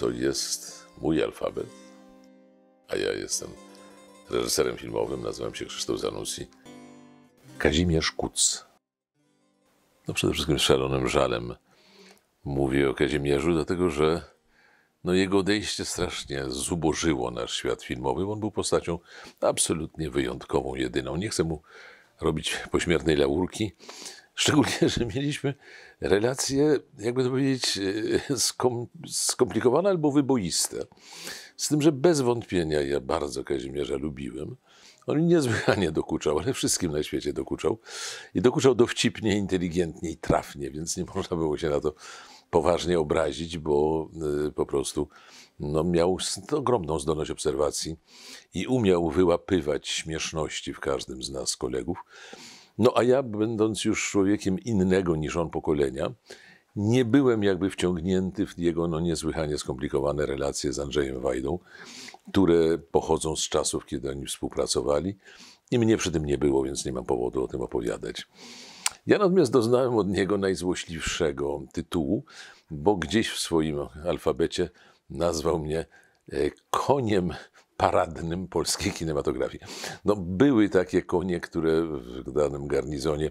to jest mój alfabet, a ja jestem reżyserem filmowym, nazywam się Krzysztof Zanussi. Kazimierz Kuc. No przede wszystkim z szalonym żalem mówię o Kazimierzu, dlatego że no jego odejście strasznie zubożyło nasz świat filmowy. On był postacią absolutnie wyjątkową, jedyną. Nie chcę mu robić pośmiertnej laurki, Szczególnie, że mieliśmy relacje, jakby to powiedzieć, e, skom, skomplikowane albo wyboiste. Z tym, że bez wątpienia ja bardzo Kazimierza lubiłem. On niezwykle dokuczał, ale wszystkim na świecie dokuczał. I dokuczał dowcipnie, inteligentnie i trafnie, więc nie można było się na to poważnie obrazić, bo e, po prostu no, miał ogromną zdolność obserwacji i umiał wyłapywać śmieszności w każdym z nas, kolegów. No a ja, będąc już człowiekiem innego niż on pokolenia, nie byłem jakby wciągnięty w jego no, niezłychanie skomplikowane relacje z Andrzejem Wajdą, które pochodzą z czasów, kiedy oni współpracowali. I mnie przy tym nie było, więc nie mam powodu o tym opowiadać. Ja natomiast doznałem od niego najzłośliwszego tytułu, bo gdzieś w swoim alfabecie nazwał mnie e, koniem paradnym polskiej kinematografii. No, były takie konie, które w danym garnizonie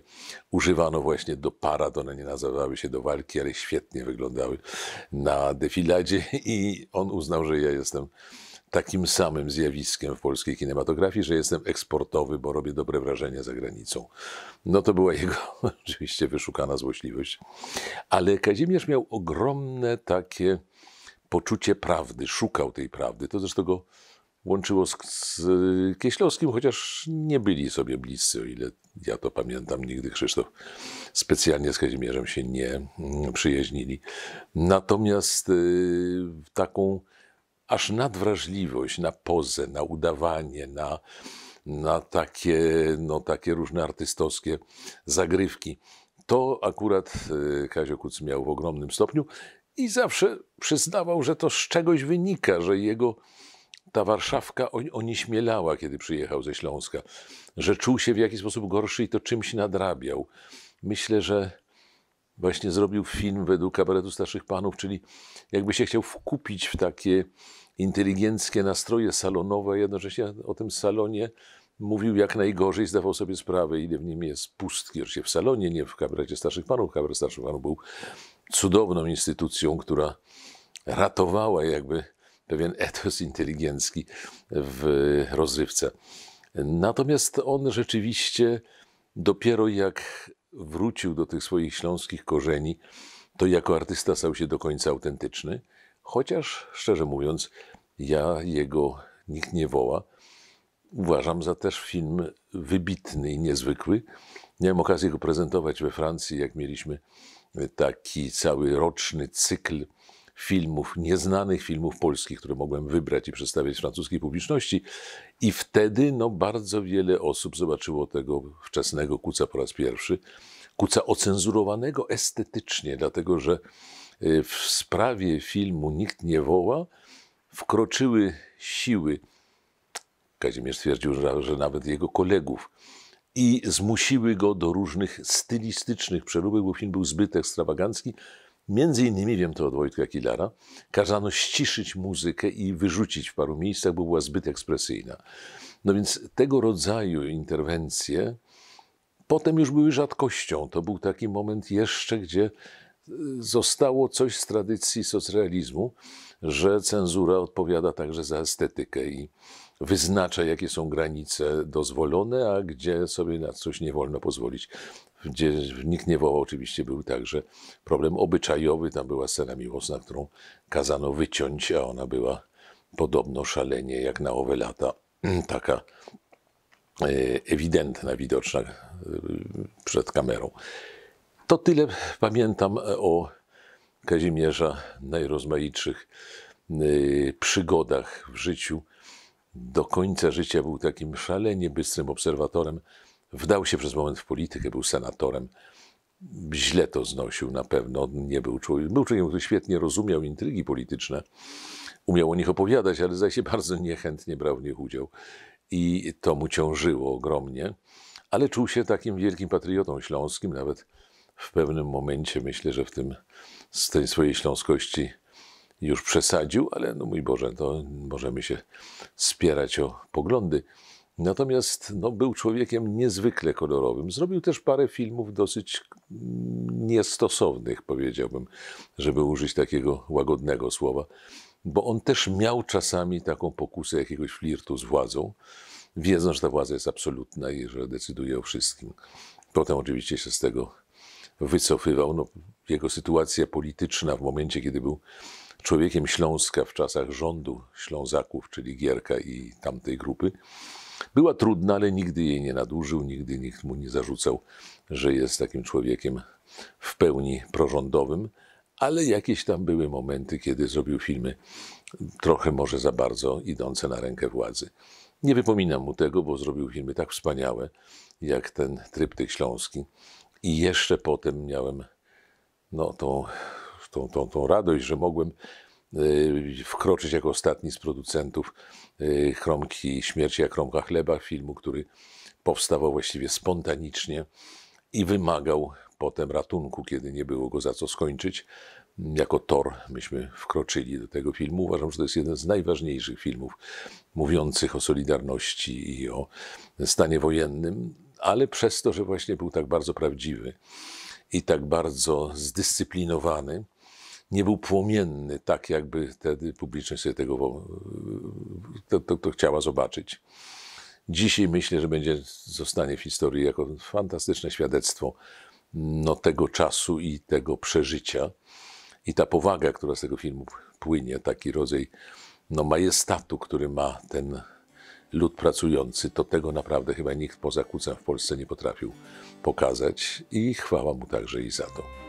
używano właśnie do parad. One nie nazywały się do walki, ale świetnie wyglądały na defiladzie i on uznał, że ja jestem takim samym zjawiskiem w polskiej kinematografii, że jestem eksportowy, bo robię dobre wrażenie za granicą. No to była jego oczywiście wyszukana złośliwość. Ale Kazimierz miał ogromne takie poczucie prawdy, szukał tej prawdy. To zresztą go łączyło z, z Kieślowskim, chociaż nie byli sobie bliscy, o ile ja to pamiętam. Nigdy Krzysztof specjalnie z Kazimierzem się nie mm, przyjaźnili. Natomiast y, taką aż nadwrażliwość na pozę, na udawanie, na, na takie, no, takie różne artystowskie zagrywki. To akurat y, Kazio Kuc miał w ogromnym stopniu i zawsze przyznawał, że to z czegoś wynika, że jego ta Warszawka onieśmielała, kiedy przyjechał ze Śląska, że czuł się w jakiś sposób gorszy i to czymś nadrabiał. Myślę, że właśnie zrobił film według kabaretu starszych panów, czyli jakby się chciał wkupić w takie inteligenckie nastroje salonowe, a jednocześnie o tym salonie mówił jak najgorzej, zdawał sobie sprawę, ile w nim jest pustki, oczywiście w salonie, nie w kabarecie starszych panów. Kabaret starszych panów był cudowną instytucją, która ratowała jakby pewien etos inteligencki w rozrywce. Natomiast on rzeczywiście dopiero jak wrócił do tych swoich śląskich korzeni, to jako artysta stał się do końca autentyczny, chociaż szczerze mówiąc, ja jego nikt nie woła. Uważam za też film wybitny i niezwykły. Miałem okazję go prezentować we Francji, jak mieliśmy taki cały roczny cykl filmów, nieznanych filmów polskich, które mogłem wybrać i przedstawiać francuskiej publiczności. I wtedy no, bardzo wiele osób zobaczyło tego wczesnego Kuca po raz pierwszy. Kuca ocenzurowanego estetycznie, dlatego że y, w sprawie filmu Nikt nie woła wkroczyły siły. Kazimierz twierdził, że, że nawet jego kolegów i zmusiły go do różnych stylistycznych przeróbek, bo film był zbyt ekstrawagancki. Między innymi, wiem to od Wojtka Kilara, kazano ściszyć muzykę i wyrzucić w paru miejscach, bo była zbyt ekspresyjna. No więc tego rodzaju interwencje potem już były rzadkością. To był taki moment jeszcze, gdzie e, zostało coś z tradycji socrealizmu, że cenzura odpowiada także za estetykę i wyznacza, jakie są granice dozwolone, a gdzie sobie na coś nie wolno pozwolić. Gdzie nikt nie wołał, oczywiście był także problem obyczajowy. Tam była scena miłosna, którą kazano wyciąć, a ona była podobno szalenie, jak na owe lata, taka e, ewidentna, widoczna e, przed kamerą. To tyle pamiętam e, o Kazimierza najrozmaitszych przygodach w życiu do końca życia był takim szalenie bystrym obserwatorem. Wdał się przez moment w politykę, był senatorem. Źle to znosił na pewno. Nie był człowiekiem, był człowiekiem, który świetnie rozumiał intrygi polityczne, umiał o nich opowiadać, ale zaś się bardzo niechętnie brał w nich udział. I to mu ciążyło ogromnie, ale czuł się takim wielkim patriotą śląskim, nawet w pewnym momencie myślę, że w tym z tej swojej śląskości już przesadził, ale no mój Boże, to możemy się spierać o poglądy. Natomiast no, był człowiekiem niezwykle kolorowym. Zrobił też parę filmów dosyć mm, niestosownych, powiedziałbym, żeby użyć takiego łagodnego słowa, bo on też miał czasami taką pokusę jakiegoś flirtu z władzą, wiedząc, że ta władza jest absolutna i że decyduje o wszystkim. Potem oczywiście się z tego wycofywał. No, jego sytuacja polityczna w momencie, kiedy był człowiekiem Śląska w czasach rządu Ślązaków, czyli Gierka i tamtej grupy. Była trudna, ale nigdy jej nie nadużył, nigdy nikt mu nie zarzucał, że jest takim człowiekiem w pełni prorządowym, ale jakieś tam były momenty, kiedy zrobił filmy trochę może za bardzo idące na rękę władzy. Nie wypominam mu tego, bo zrobił filmy tak wspaniałe, jak ten Tryptyk Śląski. I jeszcze potem miałem no, tą tą, tą, tą radość, że mogłem y, wkroczyć jako ostatni z producentów kromki y, Śmierci jak Kromka Chleba, filmu, który powstawał właściwie spontanicznie i wymagał potem ratunku, kiedy nie było go za co skończyć. Jako tor myśmy wkroczyli do tego filmu. Uważam, że to jest jeden z najważniejszych filmów mówiących o Solidarności i o stanie wojennym, ale przez to, że właśnie był tak bardzo prawdziwy i tak bardzo zdyscyplinowany, nie był płomienny, tak jakby wtedy publiczność sobie tego e, to, to, to chciała zobaczyć. Dzisiaj myślę, że będzie zostanie w historii jako fantastyczne świadectwo no, tego czasu i tego przeżycia. I ta powaga, która z tego filmu płynie, taki rodzaj no, majestatu, który ma ten lud pracujący, to tego naprawdę chyba nikt poza kucem w Polsce nie potrafił pokazać i chwała mu także i za to.